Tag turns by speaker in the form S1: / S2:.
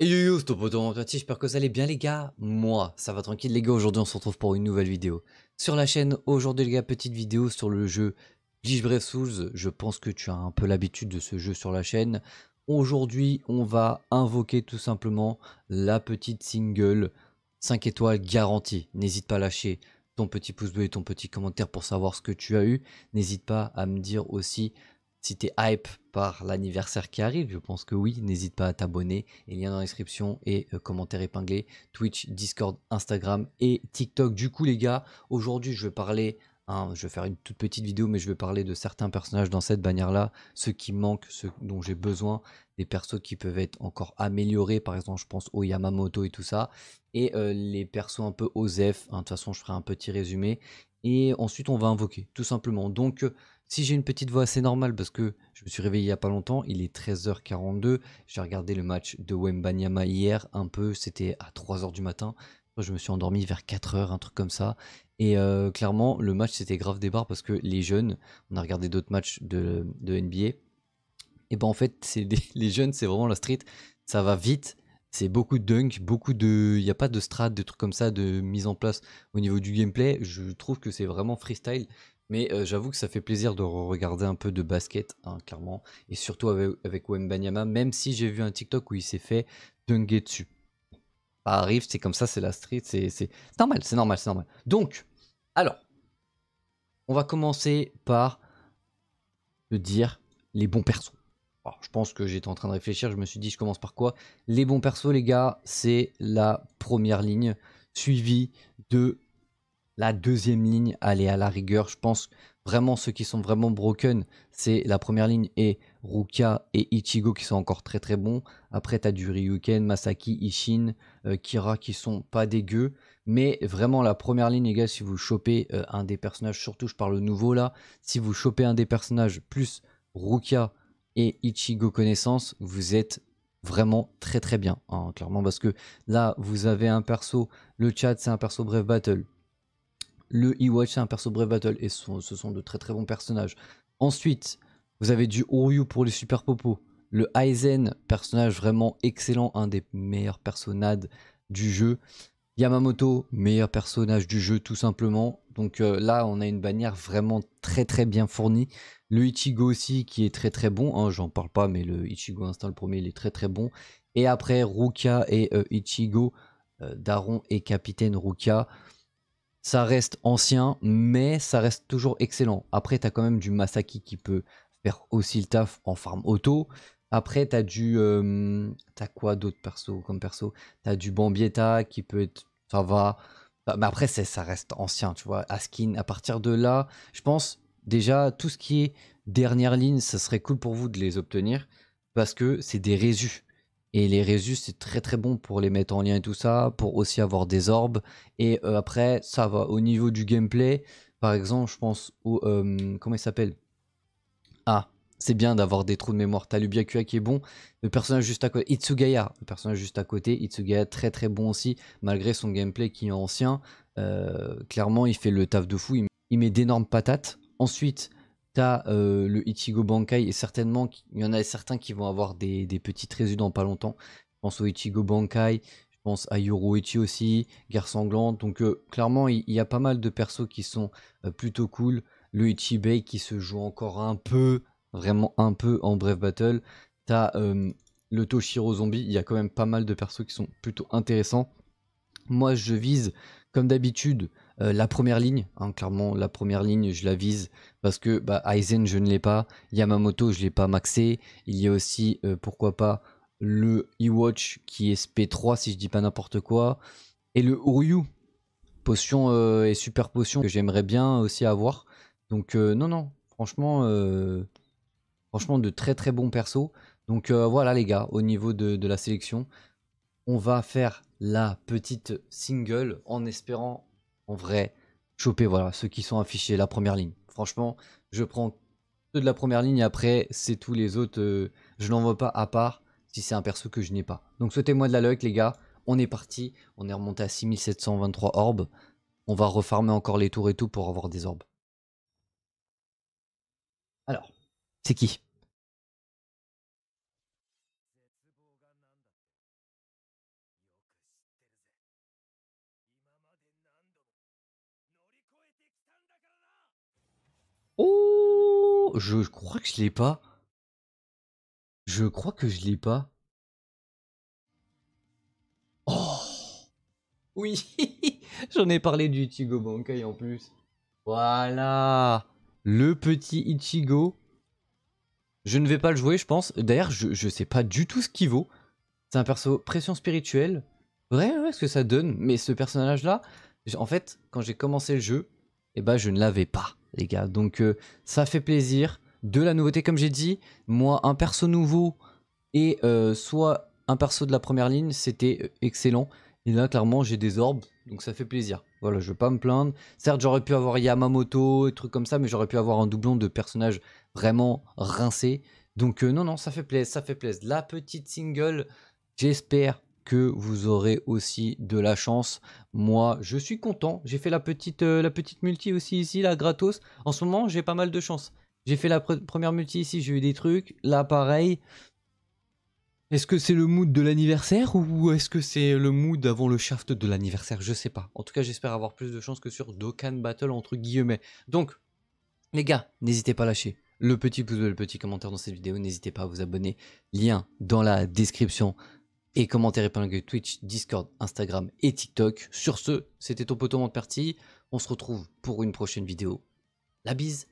S1: Et yo yo, c'est j'espère que ça allez bien les gars, moi ça va tranquille les gars, aujourd'hui on se retrouve pour une nouvelle vidéo sur la chaîne, aujourd'hui les gars, petite vidéo sur le jeu Glitch Brave Souls, je pense que tu as un peu l'habitude de ce jeu sur la chaîne, aujourd'hui on va invoquer tout simplement la petite single 5 étoiles garantie, n'hésite pas à lâcher ton petit pouce bleu et ton petit commentaire pour savoir ce que tu as eu, n'hésite pas à me dire aussi si t'es hype par l'anniversaire qui arrive, je pense que oui, n'hésite pas à t'abonner. Il y dans la description et commentaires euh, commentaire épinglé, Twitch, Discord, Instagram et TikTok. Du coup les gars, aujourd'hui je vais parler Hein, je vais faire une toute petite vidéo, mais je vais parler de certains personnages dans cette bannière-là, ceux qui manquent, ceux dont j'ai besoin, des persos qui peuvent être encore améliorés, par exemple je pense au Yamamoto et tout ça, et euh, les persos un peu OZEF, hein, de toute façon je ferai un petit résumé, et ensuite on va invoquer, tout simplement. Donc euh, si j'ai une petite voix, assez normale parce que je me suis réveillé il n'y a pas longtemps, il est 13h42, j'ai regardé le match de Wembanyama hier un peu, c'était à 3h du matin, je me suis endormi vers 4h, un truc comme ça. Et euh, clairement, le match c'était grave débarre parce que les jeunes, on a regardé d'autres matchs de, NBA, et ben en fait, c'est les jeunes, c'est vraiment la street, ça va vite, c'est beaucoup de dunk, beaucoup de. Il n'y a pas de strat, de trucs comme ça, de mise en place au niveau du gameplay. Je trouve que c'est vraiment freestyle. Mais euh, j'avoue que ça fait plaisir de regarder un peu de basket, hein, clairement. Et surtout avec, avec Wembanyama, même si j'ai vu un TikTok où il s'est fait dunker dessus. Ça arrive, c'est comme ça, c'est la street, c'est normal, c'est normal, c'est normal. Donc, alors, on va commencer par dire les bons persos. je pense que j'étais en train de réfléchir, je me suis dit, je commence par quoi Les bons persos, les gars, c'est la première ligne, suivie de la deuxième ligne, est à la rigueur, je pense vraiment ceux qui sont vraiment broken, c'est la première ligne et Ruka et Ichigo qui sont encore très très bons. Après, tu as du Ryuken, Masaki, Ishin, euh, Kira qui sont pas dégueux. Mais vraiment, la première ligne, les gars, si vous chopez euh, un des personnages, surtout je parle nouveau là, si vous chopez un des personnages plus Ruka et Ichigo connaissance, vous êtes vraiment très très bien, hein, clairement, parce que là, vous avez un perso, le chat, c'est un perso Bref Battle le iWatch, c'est un perso Brave Battle et ce sont de très très bons personnages. Ensuite, vous avez du Oryu pour les super Popo. Le Aizen, personnage vraiment excellent, un des meilleurs personnages du jeu. Yamamoto, meilleur personnage du jeu tout simplement. Donc euh, là, on a une bannière vraiment très très bien fournie. Le Ichigo aussi qui est très très bon. Hein, j'en parle pas, mais le Ichigo instant le premier, il est très très bon. Et après, Ruka et euh, Ichigo, euh, Daron et Capitaine Ruka ça reste ancien, mais ça reste toujours excellent. Après, tu as quand même du Masaki qui peut faire aussi le taf en farm auto. Après, tu as du. Euh, t'as quoi d'autre perso comme perso T'as as du Bambietta qui peut être. Ça va. Bah, mais après, ça reste ancien, tu vois. Askin, à partir de là, je pense déjà tout ce qui est dernière ligne, ça serait cool pour vous de les obtenir parce que c'est des résus. Et les résus, c'est très très bon pour les mettre en lien et tout ça, pour aussi avoir des orbes. Et euh, après, ça va au niveau du gameplay. Par exemple, je pense euh, comment il s'appelle Ah, c'est bien d'avoir des trous de mémoire. T'as Lubiakua qui est bon. Le personnage juste à côté, Itsugaya. Le personnage juste à côté, Itsugaya, très très bon aussi, malgré son gameplay qui est ancien. Euh, clairement, il fait le taf de fou. Il met d'énormes patates. Ensuite, T'as euh, le Ichigo Bankai et certainement il y en a certains qui vont avoir des, des petits dans pas longtemps. Je pense au Ichigo Bankai, je pense à Ichi aussi, Guerre Sanglante. Donc euh, clairement il y, a pas mal de persos qui sont euh, plutôt cool. Le Ichibei qui se joue encore un peu, vraiment un peu en bref battle. T'as le Toshiro Zombie, il y a quand même pas mal de persos qui sont plutôt intéressants. Moi je vise comme d'habitude euh, la première ligne, hein, clairement, la première ligne, je la vise parce que bah, Aizen, je ne l'ai pas. Yamamoto, je ne l'ai pas maxé. Il y a aussi, euh, pourquoi pas, le E-Watch qui est SP3, si je dis pas n'importe quoi. Et le Uryu, potion euh, et super potion que j'aimerais bien aussi avoir. Donc, non, non, franchement, franchement, de très très bons persos. Donc voilà les gars, au niveau de, de la sélection, on va faire la petite single en espérant en vrai, choper voilà, ceux qui sont affichés, la première ligne. Franchement, je prends ceux de la première ligne, après, c'est tous les autres, euh, je n'en vois pas à part si c'est un perso que je n'ai pas. Donc souhaitez-moi de la luck les gars, on est parti, on est remonté à 6723 orbes, on va refarmer encore les tours et tout pour avoir des orbes. Alors, c'est qui Oh Je crois que je l'ai pas. Je crois que je l'ai pas. Oh Oui J'en ai parlé du Ichigo Bankai en plus. Voilà Le petit Ichigo. Je ne vais pas le jouer, je pense. D'ailleurs, je, ne sais pas du tout ce qu'il vaut. C'est un perso pression spirituelle. Vrai, ouais, ce que ça donne. Mais ce personnage-là, en fait, quand j'ai commencé le jeu, eh ben, je ne l'avais pas les gars. Donc euh, ça fait plaisir. De la nouveauté, comme j'ai dit, moi, un perso nouveau et euh, soit un perso de la première ligne, c'était euh, excellent. Et là, clairement, j'ai des orbes, donc ça fait plaisir. Voilà, je vais pas me plaindre. Certes, j'aurais pu avoir Yamamoto et trucs comme ça, mais j'aurais pu avoir un doublon de personnages vraiment rincé. Donc non, non, ça fait plaisir, ça fait plaisir. La petite single, j'espère que vous aurez aussi de la chance. Moi, je suis content. J'ai fait la petite, euh, la petite multi aussi ici, la gratos. En ce moment, j'ai pas mal de chance. J'ai fait la première multi ici, j'ai eu des trucs. Là, pareil. Est-ce que c'est le mood de l'anniversaire ou est-ce que c'est le mood avant le shaft de l'anniversaire Je sais pas. En tout cas, j'espère avoir plus de chance que sur Dokkan Battle entre guillemets. Donc, les gars, n'hésitez pas à lâcher le petit pouce bleu, le petit commentaire dans cette vidéo. N'hésitez pas à vous abonner. Lien dans la description et commentaires que Twitch, Discord, Instagram et TikTok. Sur ce, c'était ton poteau de parti. On se retrouve pour une prochaine vidéo. La bise